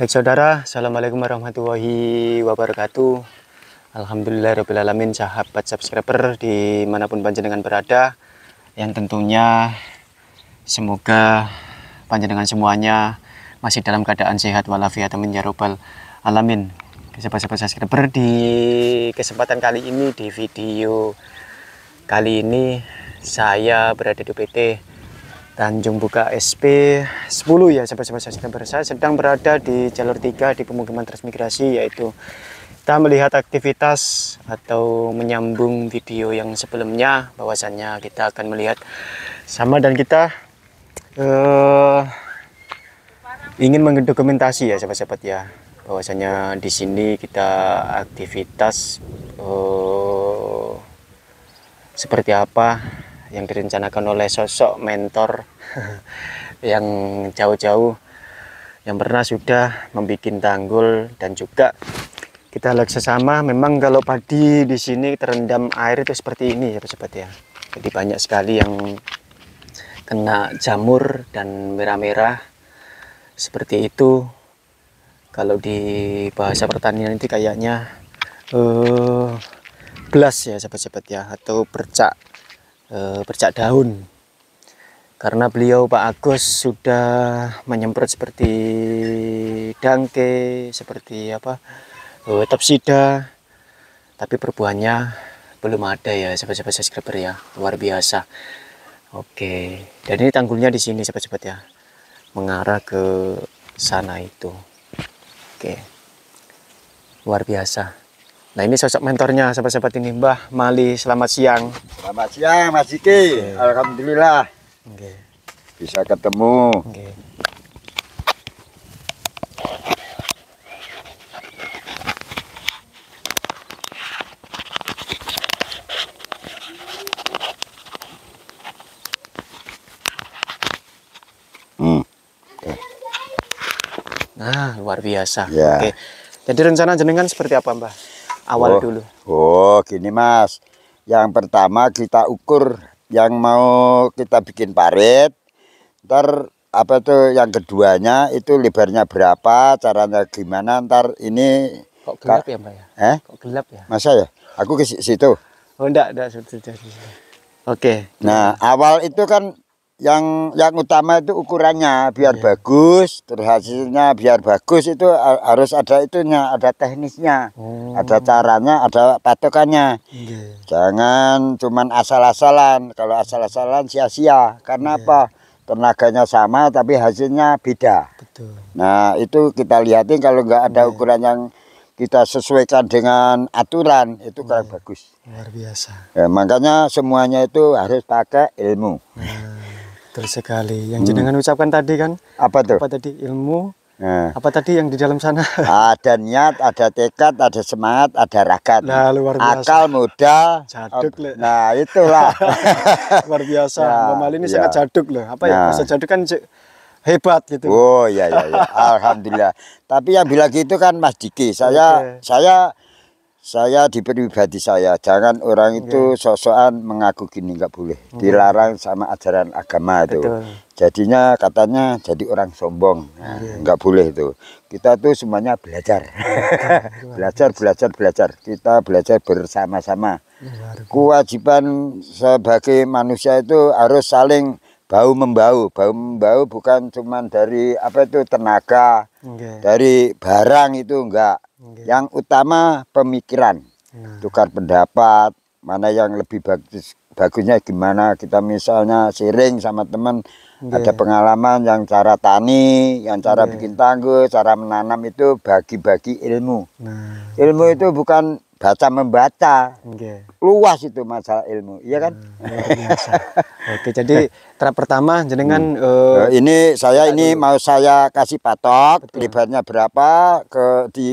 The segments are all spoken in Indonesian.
Baik saudara, Assalamualaikum warahmatullahi wabarakatuh Alhamdulillah Rabbil Alamin, sahabat subscriber di manapun panjenengan berada Yang tentunya semoga panjenengan semuanya masih dalam keadaan sehat walafiat amin ya robbal alamin Sahabat-sahabat subscriber di kesempatan kali ini di video kali ini saya berada di PT Tanjung Buka SP 10 ya sahabat-sahabat subscriber saya sedang berada di jalur 3 di pemukiman transmigrasi yaitu kita melihat aktivitas atau menyambung video yang sebelumnya bahwasannya kita akan melihat sama dan kita uh, ingin mendokumentasi ya sahabat-sahabat ya bahwasannya di sini kita aktivitas uh, seperti apa yang direncanakan oleh sosok mentor yang jauh-jauh yang pernah sudah membuat tanggul dan juga kita lihat sesama memang kalau padi di sini terendam air itu seperti ini ya sobat ya jadi banyak sekali yang kena jamur dan merah-merah seperti itu kalau di bahasa pertanian itu kayaknya eh uh, gelas ya sobat-sobat ya atau bercak e, bercak daun karena beliau Pak Agus sudah menyemprot seperti dangke seperti apa e, eh, tepsida tapi perbuahannya belum ada ya sahabat-sahabat subscriber ya luar biasa oke dan ini tanggulnya di sini sahabat-sahabat ya mengarah ke sana itu oke luar biasa Nah ini sosok mentornya sahabat-sahabat ini Mbah Mali. Selamat siang. Selamat siang Mas Jiki. Okay. Alhamdulillah. Okay. Bisa ketemu. Hmm. Nah luar biasa. Yeah. Oke. Jadi rencana jenengan seperti apa Mbah? awal oh. dulu? Oh, gini Mas. Yang pertama kita ukur yang mau kita bikin parit. Ntar apa tuh yang keduanya itu lebarnya berapa, caranya gimana, ntar ini Kok gelap ya, Mbak ya? Eh? Kok gelap ya? Masa ya? Aku ke situ. Oh, enggak, enggak sudah. sudah. Oke. Nah, awal itu kan yang yang utama itu ukurannya biar yeah. bagus terhasilnya biar bagus itu harus ada itunya ada teknisnya oh. ada caranya ada patokannya yeah. jangan cuman asal-asalan kalau asal-asalan sia-sia karena yeah. apa tenaganya sama tapi hasilnya beda Betul. nah itu kita lihatin kalau nggak ada yeah. ukuran yang kita sesuaikan dengan aturan itu kurang yeah. bagus luar biasa ya, makanya semuanya itu harus pakai ilmu yeah betul sekali. Yang hmm. jenengan ucapkan tadi kan? Apa tuh? Apa tadi ilmu? Nah. Apa tadi yang di dalam sana? ada niat, ada tekad, ada semangat, ada rakat. Nah, luar biasa. Akal muda. Jaduk loh. Nah, itulah. luar biasa. Nah, Mbak ini ya. sangat jaduk loh. Apa ya? nah. ya? bisa jaduk kan hebat gitu. Oh, iya iya iya. Alhamdulillah. Tapi yang bilang gitu kan Mas Diki. Saya okay. saya saya di pribadi saya jangan orang okay. itu sosokan mengaku gini nggak boleh okay. dilarang sama ajaran agama itu Betul. jadinya katanya jadi orang sombong nah, yeah. nggak boleh itu kita tuh semuanya belajar belajar belajar belajar kita belajar bersama-sama iya, kewajiban sebagai manusia itu harus saling bau membau bau membau bukan cuma dari apa itu tenaga okay. dari barang itu enggak okay. yang utama pemikiran nah. tukar pendapat mana yang lebih bagus bagusnya gimana kita misalnya sharing sama teman okay. ada pengalaman yang cara tani yang cara okay. bikin tangguh cara menanam itu bagi-bagi ilmu nah, ilmu okay. itu bukan baca membaca. Okay. Luas itu masalah ilmu, iya kan? Hmm, Oke, jadi tahap pertama jenengan hmm. uh, ini saya ini aduh. mau saya kasih patok, lebarnya berapa ke di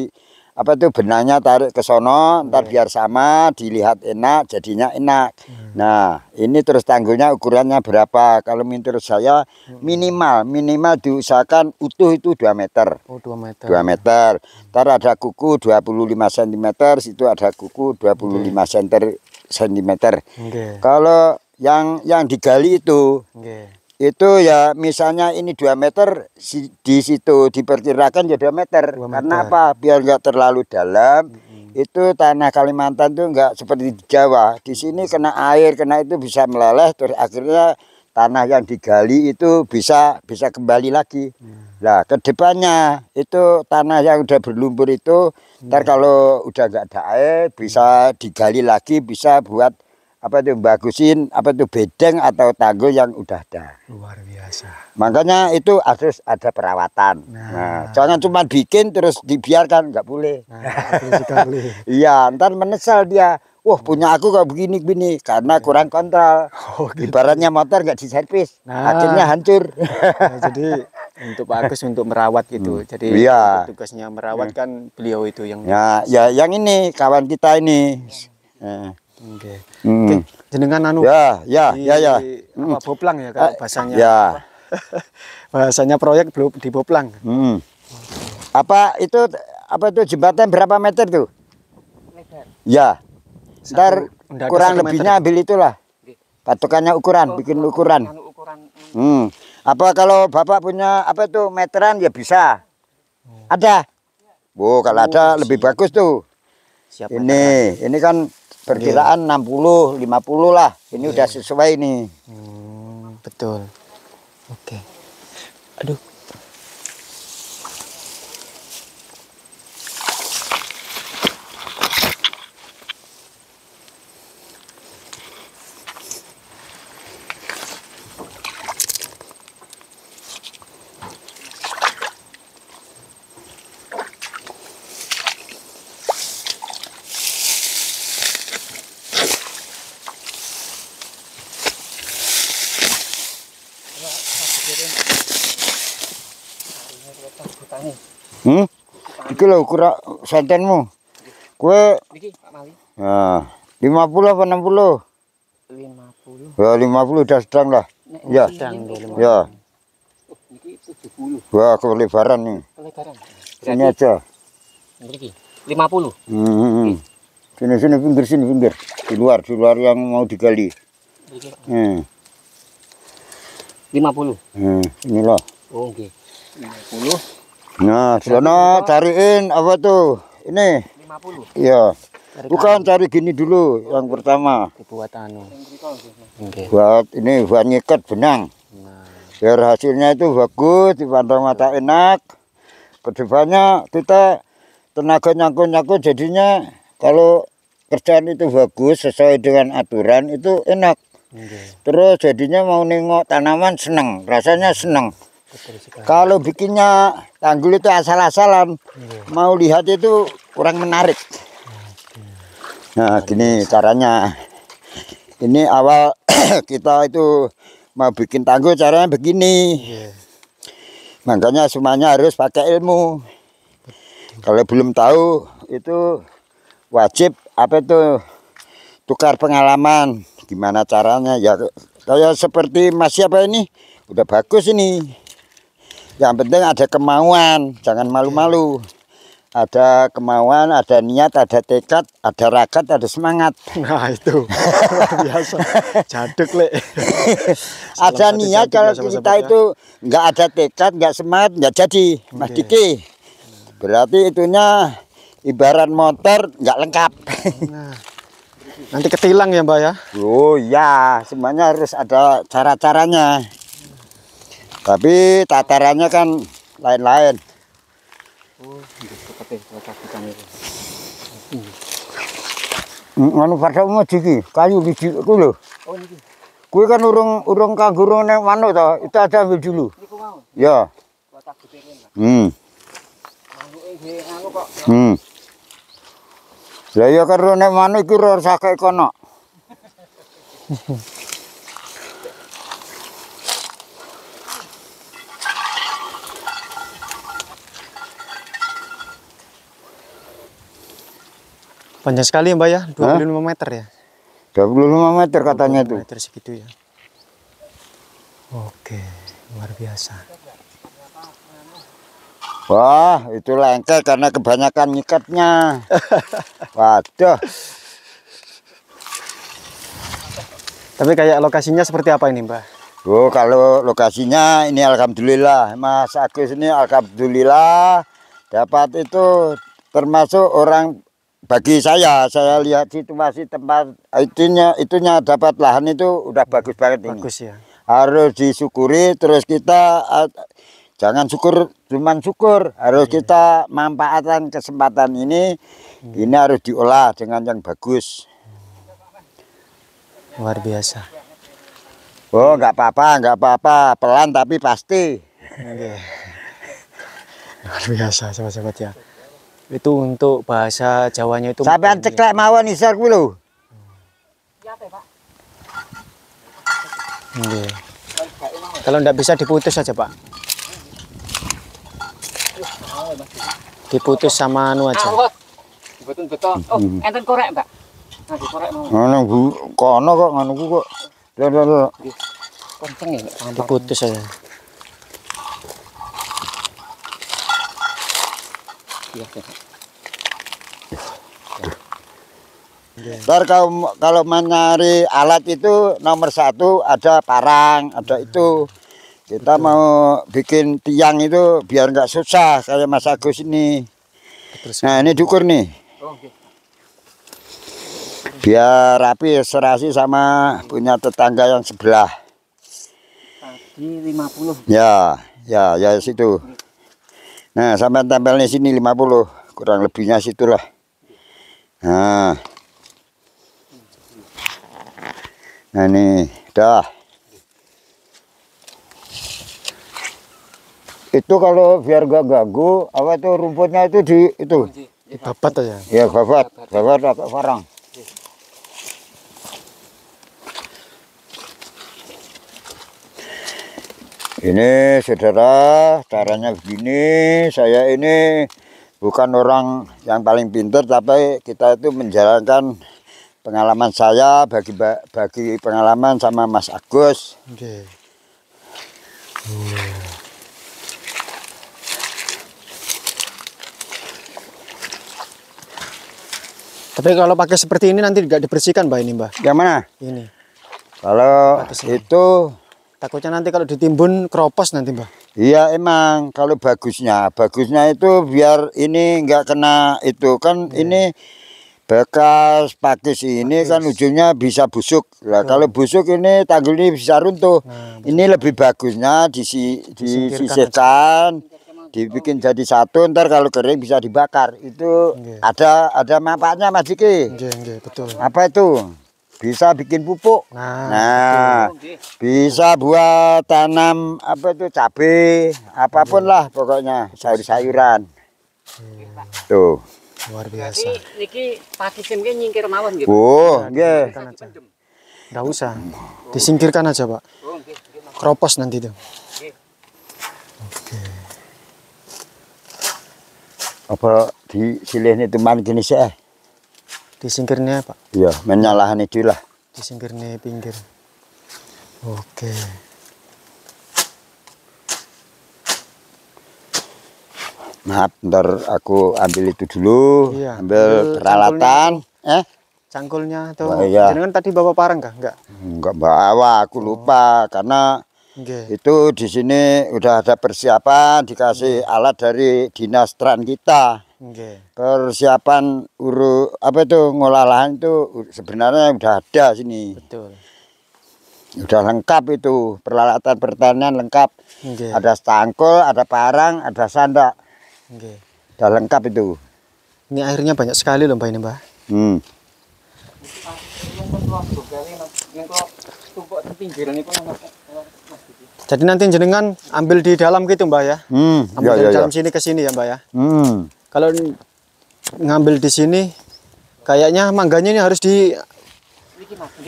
apa itu benangnya tarik ke sono, ntar iya. biar sama, dilihat enak, jadinya enak. Hmm. Nah, ini terus tanggulnya ukurannya berapa? Kalau menurut saya hmm. minimal, minimal diusahakan utuh itu 2 meter. Oh, 2 meter. 2 meter. Ntar ada kuku 25 cm, situ ada kuku 25 puluh cm. Okay. Kalau yang yang digali itu okay itu ya misalnya ini 2 meter si, di situ diperkirakan ya 2 meter. 2 meter. Karena apa? Biar nggak terlalu dalam. Mm -hmm. Itu tanah Kalimantan tuh nggak seperti di Jawa. Di sini kena air, kena itu bisa meleleh terus akhirnya tanah yang digali itu bisa bisa kembali lagi. Mm. kedepannya itu tanah yang udah berlumpur itu mm. ntar kalau udah nggak ada air bisa digali lagi, bisa buat apa itu bagusin apa itu bedeng atau tanggul yang udah ada. Luar biasa. Makanya itu harus ada perawatan. Nah, nah jangan cuma bikin terus dibiarkan nggak boleh. Nah, Iya, ntar menyesal dia. Wah punya aku kok begini begini karena iya. kurang kontrol. Oh, gitu. Ibaratnya motor nggak diservis, nah. akhirnya hancur. Nah, jadi untuk bagus untuk merawat itu. Hmm. Jadi ya. tugasnya merawat iya. kan beliau itu yang Ya, ya yang ini kawan kita ini. Ya. Eh. Oke, Okay. Jenengan anu. Ya, ya, di, ya, ya. Apa mm. Boplang ya kak, eh, bahasanya. Ya. bahasanya proyek belum di Boplang. Hmm. Apa itu apa itu jembatan berapa meter tuh? Meter. Ya. Ntar kurang lebihnya meter. ambil itulah. Patokannya ukuran, oh, bikin ukuran. ukuran. Hmm. Apa kalau Bapak punya apa itu meteran ya bisa. Hmm. Ada. Ya. Bu, kalau oh, ada siap. lebih bagus tuh. Siap ini, ini kan perkiraan yeah. 60 50 lah ini yeah. udah iya. sesuai nih hmm, betul oke okay. aduh lo kurang santenmu. Kue lima Pak Mali. Nah, 50 apa 60? 50. Ya 50 udah sedang lah. Nek, ya. Sedang Ya. Wah, kelebaran nih. Kelebaran. Ini aja. Niki 50. Hmm. Sini sini pinggir sini pinggir. Di luar, di luar yang mau digali. Niki. Hmm. 50. Hmm, inilah. Oh, nggih. Okay. 50. Nah, sono cariin apa tuh? Ini. 50. Iya. Bukan cari gini dulu yang pertama. Buat anu. Buat ini buat nyikat benang. Nah. Biar hasilnya itu bagus, dipandang mata enak. Kedepannya kita tenaga nyangkut-nyangkut jadinya kalau kerjaan itu bagus sesuai dengan aturan itu enak. Okay. Terus jadinya mau nengok tanaman seneng, rasanya seneng. Kalau bikinnya tanggul itu asal-asalan, iya. mau lihat itu kurang menarik. Nah, gini caranya. Ini awal kita itu mau bikin tanggul caranya begini. Iya. Makanya semuanya harus pakai ilmu. Kalau belum tahu itu wajib apa itu tukar pengalaman gimana caranya ya kayak seperti Mas siapa ini udah bagus ini yang penting ada kemauan, jangan malu-malu. Ada kemauan, ada niat, ada tekad, ada rakat, ada semangat. Nah itu biasa. jaduk le. ada niat kalau sama ya -sama kita ya. itu nggak ada tekad, nggak semangat, nggak jadi, okay. Mas Diki. Berarti itunya ibarat motor nggak lengkap. Nah. Nanti ketilang ya Mbak ya? Oh iya, semuanya harus ada cara-caranya. Tapi tatarannya kan lain-lain. Oh, anu pada mau jiki kayu biji itu loh oh, kue kan urung urung kanguru nek manuk toh itu ada ambil dulu ya hmm hmm lah ya karo nek manuk iki ora sakai kono Panjang sekali ya Mbak ya, 25 Hah? meter ya? 25 meter katanya 25 itu. meter segitu ya. Oke, luar biasa. Wah, itu lengket karena kebanyakan nyikatnya. Waduh. Tapi kayak lokasinya seperti apa ini, Mbak? Oh, kalau lokasinya ini alhamdulillah, Mas Agus ini alhamdulillah dapat itu termasuk orang bagi saya saya lihat situasi tempat itunya itunya dapat lahan itu udah hmm, bagus banget ini. Bagus ya. Harus disyukuri terus kita jangan syukur cuman syukur harus iya. kita manfaatkan kesempatan ini hmm. ini harus diolah dengan yang bagus. Hmm. Luar biasa. Oh nggak apa-apa nggak apa-apa pelan tapi pasti. Oke. Iya. Luar biasa sahabat-sahabat ya itu untuk bahasa Jawanya itu sampai ceklek ya. mawon isor kuwi lho iya, Nggih. Kalau ndak bisa diputus saja, Pak. Diputus sama anu aja. Ah, betul betul. Oh, enten korek, Pak. Nah, korek mau. Ngono, Bu. kok ngono ku kok. Lho, lho, lho. Ya, diputus aja. Ntar kalau, kalau mencari alat itu nomor satu ada parang, ada itu. Kita Betul. mau bikin tiang itu biar nggak susah kayak Mas Agus ini. Nah ini dukur nih. Oh, biar rapi serasi sama punya tetangga yang sebelah. Tadi 50. Ya, ya, ya situ. Nah, sampai tempelnya sini 50, kurang lebihnya situlah. Nah. Nah, ini dah. Itu kalau biar gak ganggu, apa tuh rumputnya itu di itu. Babat aja. Ya, babat, babat agak farang. ini saudara caranya begini saya ini bukan orang yang paling pinter tapi kita itu menjalankan pengalaman saya bagi bagi pengalaman sama Mas Agus Oke. Iya. Tapi kalau pakai seperti ini nanti nggak dibersihkan, Mbak ini, Mbak. Yang mana? Ini. Kalau itu Takutnya nanti kalau ditimbun keropos nanti, Mbah. Iya, emang kalau bagusnya, bagusnya itu biar ini nggak kena itu kan yeah. ini bekas pakis ini pakis. kan ujungnya bisa busuk. Nah, kalau busuk ini tanggul ini bisa runtuh. Nah, ini lebih bagusnya disi, disisihkan, dibikin jadi satu. Ntar kalau kering bisa dibakar. Itu yeah. ada ada manfaatnya Mas Diki. Yeah, yeah, betul. Apa itu? bisa bikin pupuk. Nah, nah bisa buat tanam apa itu cabe, apapun lah pokoknya sayur-sayuran. Tuh. Luar biasa. niki pakisim ge nyingkir mawon gitu. Oh, gak Gak usah. Hmm. Disingkirkan aja, Pak. Oh, Kropos nanti tuh. Oke. Apa silih ini teman jenisnya? E? Di singkirnya, Pak? Iya, menyalahkan itu lah. Di singkirnya pinggir. Oke. Maaf, ntar aku ambil itu dulu, iya, ambil peralatan. Eh? Cangkulnya atau oh, iya. jangan tadi bawa parang kah? Enggak. Enggak bawa, aku lupa oh. karena okay. itu di sini udah ada persiapan dikasih hmm. alat dari dinas tran kita. Persiapan uru apa itu ngolah lahan itu sebenarnya udah ada sini. Betul. Udah lengkap itu peralatan pertanian lengkap. Okay. Ada stangkol, ada parang, ada sandak. Okay. Udah lengkap itu. Ini airnya banyak sekali loh mbak ini mbak. Hmm. Jadi nanti jenengan ambil di dalam gitu mbak ya. Hmm. Ambil ya, dari ya, ya. dalam sini ke sini ya mbak ya. Hmm kalau ngambil di sini kayaknya mangganya ini harus di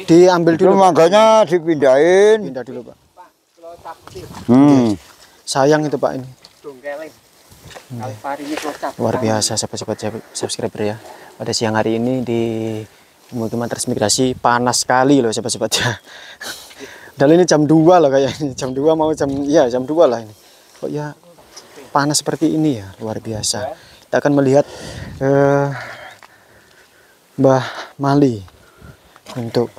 diambil dulu mangganya dipindahin pindah dulu pak hmm. sayang itu pak ini hmm. luar biasa sahabat-sahabat subscriber ya pada siang hari ini di pemukiman transmigrasi panas sekali loh sahabat-sahabat ya dan ini jam 2 loh kayaknya jam 2 mau jam ya jam 2 lah ini kok ya panas seperti ini ya luar biasa kita akan melihat uh, Mbah Mali untuk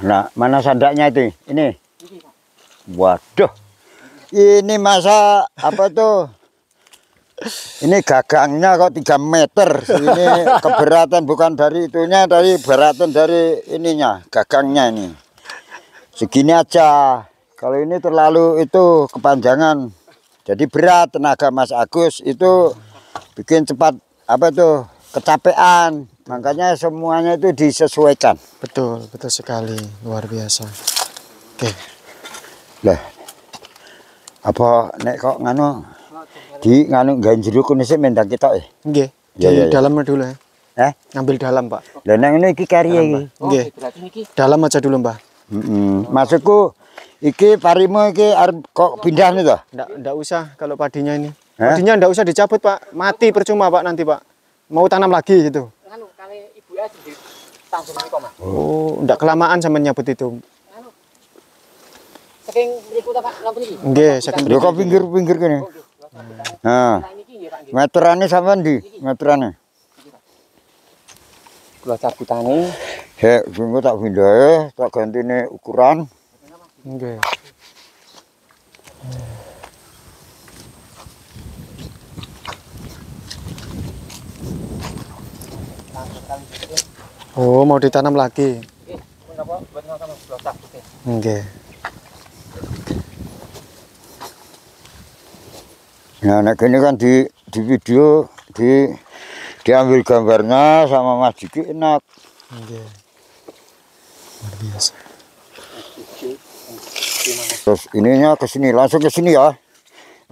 mana mana sadaknya itu ini waduh ini masa apa tuh ini gagangnya kok 3 meter ini keberatan bukan dari itunya dari beratan dari ininya gagangnya ini segini aja kalau ini terlalu itu kepanjangan jadi berat tenaga Mas Agus itu bikin cepat apa tuh kecapean makanya semuanya itu disesuaikan betul betul sekali luar biasa oke lah apa nek kok ngano di ngano ganjruk ini sih mendak kita eh nggih iya, di ya, ya, dulu ya eh ngambil dalam pak dan yang oh, ini iki karya iki nggih dalam aja dulu mbak mm -hmm. maksudku iki parimo iki kok pindah nih toh ndak ndak usah kalau padinya ini padinya enggak usah dicabut pak mati percuma pak nanti pak mau tanam lagi gitu anu, ya oh enggak kelamaan sama nyabut itu anu. saking mriku ta Pak lampu pinggir-pinggir oh, gini. nah sama di meterannya meterane kula tani hek tunggu tak pindahe eh. tak ganti nih ukuran nggih Oh, mau ditanam lagi? Oke. Nah, ini kan di di video di diambil gambarnya sama Mas Diki enak. Oke. Luar biasa. Terus ininya ke sini, langsung ke sini ya.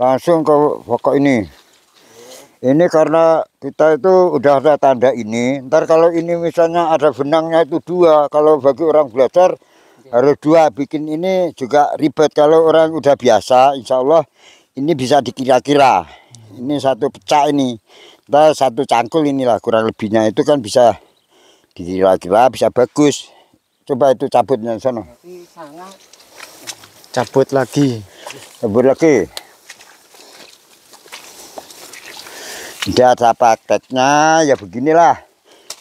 Langsung ke pokok ini. Ini karena kita itu udah ada tanda ini. Ntar kalau ini misalnya ada benangnya itu dua, kalau bagi orang belajar iya. harus dua. Bikin ini juga ribet. Kalau orang udah biasa, insya Allah ini bisa dikira-kira. Ini satu pecah ini. Ntar satu cangkul inilah kurang lebihnya itu kan bisa dikira-kira bisa bagus. Coba itu cabutnya sana. Cabut lagi. Cabut lagi. data prakteknya ya beginilah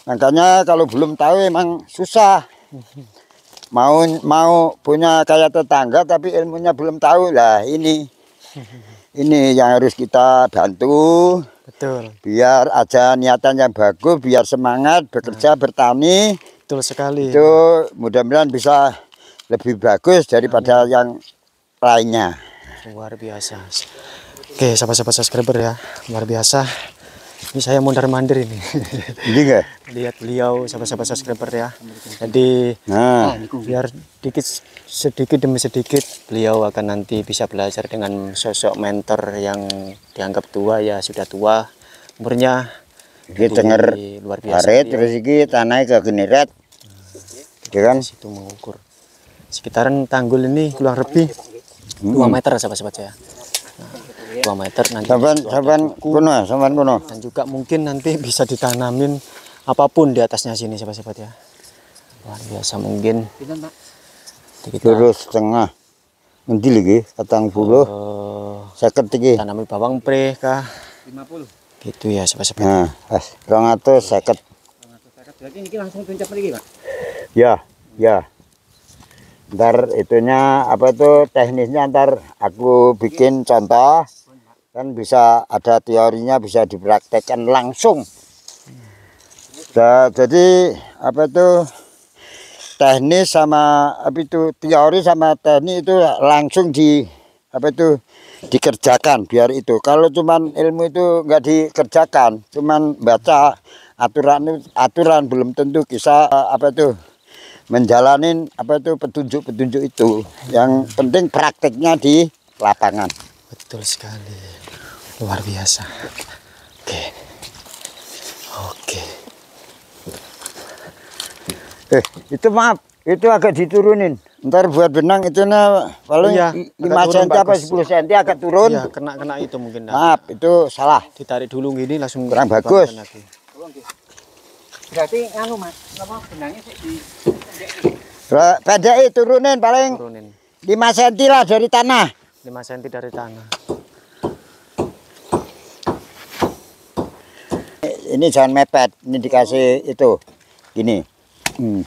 makanya kalau belum tahu emang susah mau mau punya kayak tetangga tapi ilmunya belum tahu lah ini ini yang harus kita bantu betul biar aja niatan yang bagus biar semangat bekerja nah, bertani betul sekali itu mudah-mudahan bisa lebih bagus daripada Amin. yang lainnya luar biasa Oke, sahabat-sahabat subscriber ya, luar biasa. Ini saya mondar mandir ini. Ini enggak? Lihat beliau sahabat-sahabat subscriber ya. Jadi nah. nah biar sedikit, sedikit demi sedikit beliau akan nanti bisa belajar dengan sosok mentor yang dianggap tua ya sudah tua umurnya. Dia dengar luar biasa. Arit rezeki tanah ke generat. Nah, ya kan? Situ mengukur. Sekitaran tanggul ini kurang lebih hmm. meter sahabat-sahabat saya. Nah, dua iya. meter nanti saban saban kuno ya, saban kuno dan juga mungkin nanti bisa ditanamin apapun di atasnya sini siapa-siapa ya luar biasa mungkin terus setengah nanti lagi patang puluh saya oh. sakit lagi tanami bawang pre kah 50 gitu ya siapa-siapa nah pas kurang atau sakit berarti ini langsung tuncap lagi pak ya ya ntar itunya apa tuh teknisnya ntar aku bikin contoh kan bisa ada teorinya bisa dipraktekkan langsung nah, jadi apa itu teknis sama apa itu teori sama teknik itu langsung di apa itu dikerjakan biar itu kalau cuman ilmu itu enggak dikerjakan cuman baca aturan aturan belum tentu bisa apa itu menjalanin apa itu petunjuk-petunjuk itu. Yang penting prakteknya di lapangan. Betul sekali luar biasa oke oke eh itu maaf itu agak diturunin ntar buat benang itu nah paling iya, 5 cm apa 10 cm agak turun iya, kena kena itu mungkin maaf itu salah ditarik dulu gini langsung kurang bagus berarti anu mas apa benangnya sih di itu eh, turunin paling turunin. 5 cm lah dari tanah 5 cm dari tanah ini jangan mepet ini dikasih itu gini hmm.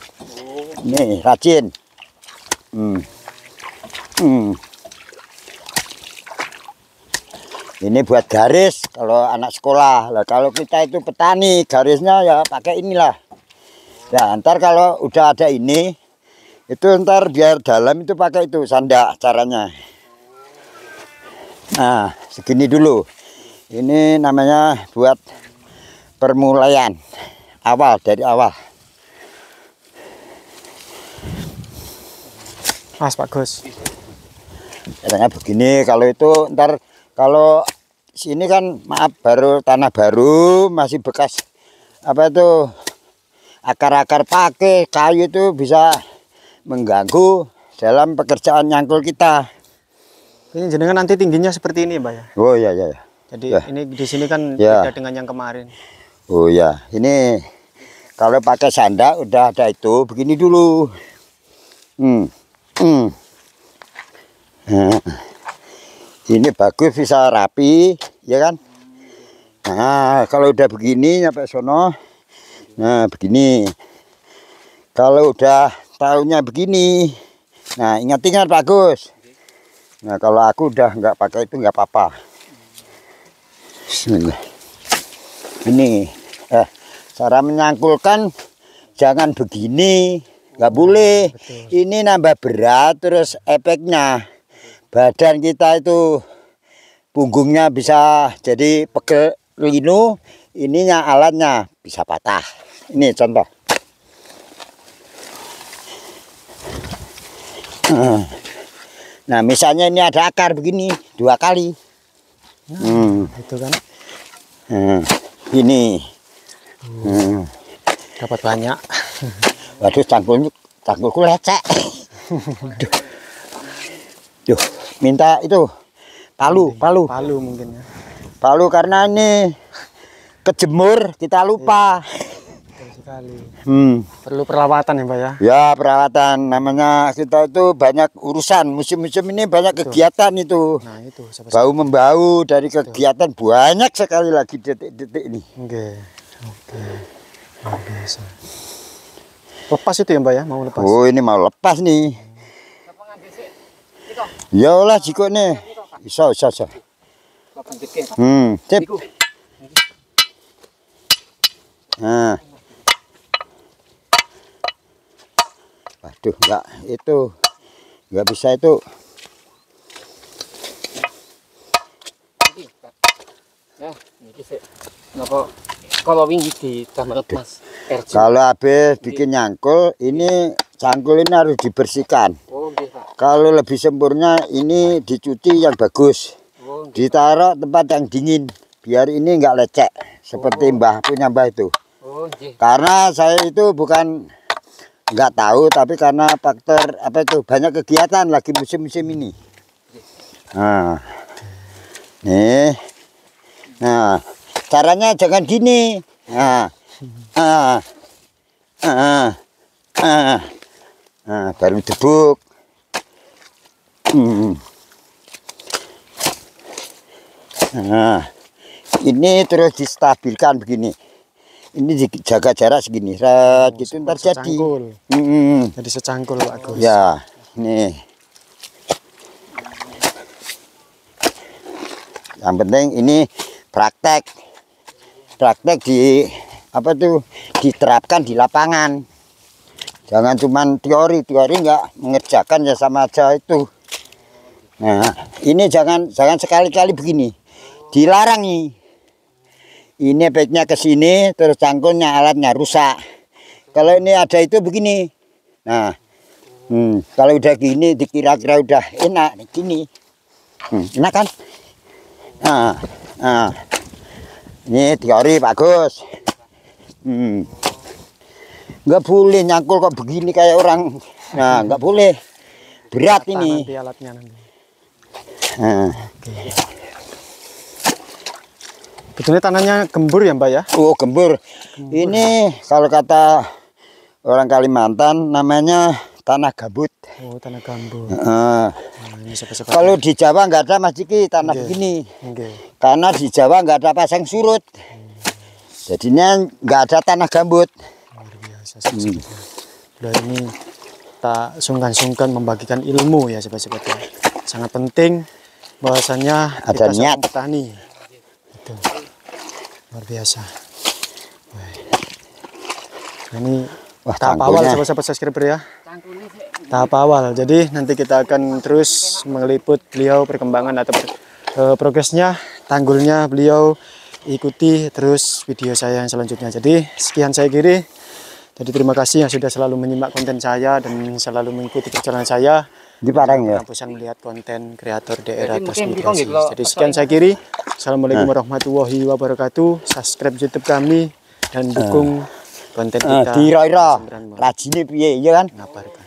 ini rajin hmm. Hmm. ini buat garis kalau anak sekolah lah kalau kita itu petani garisnya ya pakai inilah ya ntar kalau udah ada ini itu ntar biar dalam itu pakai itu sandak caranya nah segini dulu ini namanya buat permulaan awal dari awal Mas bagus. Katanya begini kalau itu ntar kalau sini kan maaf baru tanah baru masih bekas apa itu akar-akar pakai kayu itu bisa mengganggu dalam pekerjaan nyangkul kita ini jenengan nanti tingginya seperti ini Mbak ya Oh iya iya, iya. jadi ya. ini di sini kan ya. beda dengan yang kemarin Oh ya, ini kalau pakai sandak udah ada itu begini dulu. Hmm. Hmm. Nah, ini bagus bisa rapi, ya kan? Nah, kalau udah begini nyapa sono. Nah, begini. Kalau udah tahunya begini. Nah, ingat-ingat bagus. Nah, kalau aku udah nggak pakai itu nggak apa-apa. Bismillah ini eh, cara menyangkulkan jangan begini nggak iya, boleh Betul. ini nambah berat terus efeknya badan kita itu punggungnya bisa jadi pegel linu ininya alatnya bisa patah ini contoh nah misalnya ini ada akar begini dua kali ah, hmm. itu kan hmm ini hmm. dapat banyak waduh cangkul cangkulku lecek Duh. Duh, minta itu palu, palu. Palu mungkin ya. Palu karena ini kejemur kita lupa. Iya sekali. Hmm. Perlu perawatan ya, Pak ya? Ya, perawatan. Namanya kita itu banyak urusan. Musim-musim ini banyak Betul. kegiatan itu. Nah, itu. Sahabat -sahabat. Bau membau dari kegiatan banyak sekali lagi detik-detik ini. Oke. Oke. Luar Lepas itu ya, Mbak ya? Mau lepas. Oh, ini mau lepas nih. Ya allah, jiko nih. Bisa, bisa, bisa. Hmm, cip. Nah. aduh enggak itu nggak bisa itu ya, kalau kalau habis bikin nyangkul ini cangkul ini harus dibersihkan oh, kalau lebih sempurna ini dicuci yang bagus oh, ditaruh tempat yang dingin biar ini enggak lecek seperti oh. mbah punya mbah itu karena saya itu bukan nggak tahu tapi karena faktor apa itu banyak kegiatan lagi musim-musim ini nah nih nah caranya jangan gini nah ah ah ah nah baru debuk hmm. nah ini terus distabilkan begini ini jaga jarak segini rat oh, gitu ntar jadi mm. jadi secangkul Pak Gus ya nih yang penting ini praktek praktek di apa tuh diterapkan di lapangan jangan cuman teori teori nggak mengerjakan ya sama aja itu nah ini jangan jangan sekali-kali begini dilarangi ini baiknya ke sini terus cangkulnya alatnya rusak kalau ini ada itu begini nah hmm, kalau udah gini dikira-kira udah enak gini hmm, enak kan nah, nah. ini teori bagus hmm. nggak boleh nyangkul kok begini kayak orang nah nggak boleh berat ini nanti Nah. Betulnya tanahnya gembur ya Mbak ya? Oh gembur. gembur. Ini kalau kata orang Kalimantan namanya tanah gabut. Oh tanah gambut. Uh. Nah, kalau di Jawa nggak ada Mas Ciki tanah okay. begini. Okay. Karena di Jawa nggak ada pasang surut. Jadinya nggak ada tanah gambut. Luar biasa. Hmm. ini tak sungkan-sungkan membagikan ilmu ya sobat-sobat. Sangat penting bahwasannya ada kita niat petani luar biasa ini Wah, tahap awal sahabat-sahabat subscriber ya tahap awal jadi nanti kita akan terus meliput beliau perkembangan atau per, uh, progresnya tanggulnya beliau ikuti terus video saya yang selanjutnya jadi sekian saya kiri jadi terima kasih yang sudah selalu menyimak konten saya dan selalu mengikuti perjalanan saya di Parang ya. Kampus yang melihat konten kreator daerah transmigrasi. Jadi sekian saya kiri. Assalamualaikum nah. warahmatullahi wabarakatuh. Subscribe YouTube kami dan dukung nah. konten nah, kita. Di Roy. rajinnya piye, iya kan? Ngabarkan.